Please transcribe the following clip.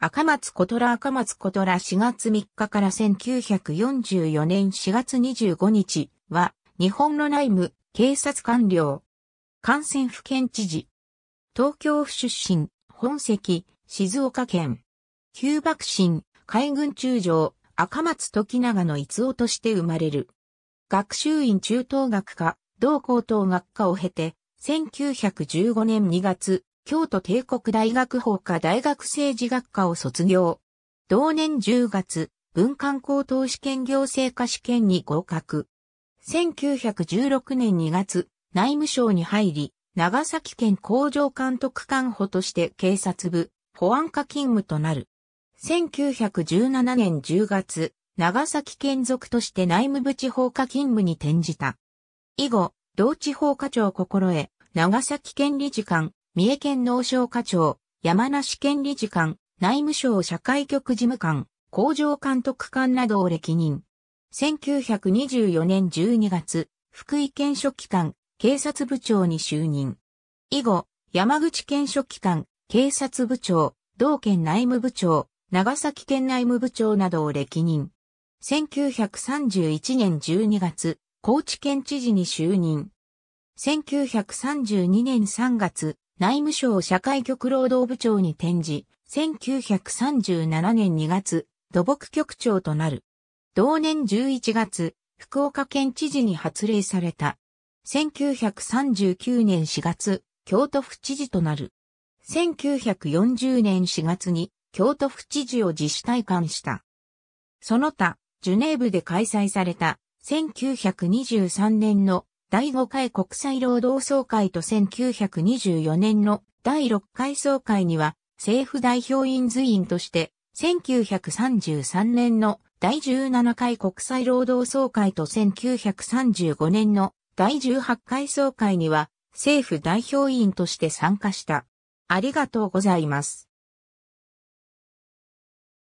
赤松ことら赤松ことら4月3日から1944年4月25日は日本の内務、警察官僚、感染府県知事、東京府出身、本籍、静岡県、旧幕臣、海軍中将、赤松時長の逸夫として生まれる。学習院中等学科、同高等学科を経て、1915年2月、京都帝国大学法科大学政治学科を卒業。同年10月、文官高等試験行政科試験に合格。1916年2月、内務省に入り、長崎県工場監督官補として警察部、保安課勤務となる。1917年10月、長崎県属として内務部地方課勤務に転じた。以後、同地方課長心得、長崎県理事官、三重県農商課長、山梨県理事官、内務省社会局事務官、工場監督官などを歴任。1924年12月、福井県書記官、警察部長に就任。以後、山口県書記官、警察部長、同県内務部長、長崎県内務部長などを歴任。1931年12月、高知県知事に就任。1932年3月、内務省社会局労働部長に転じ、1937年2月、土木局長となる。同年11月、福岡県知事に発令された。1939年4月、京都府知事となる。1940年4月に京都府知事を自主退官した。その他、ジュネーブで開催された1923年の第5回国際労働総会と1924年の第6回総会には政府代表員随員として1933年の第17回国際労働総会と1935年の第18回総会には政府代表員として参加した。ありがとうございます。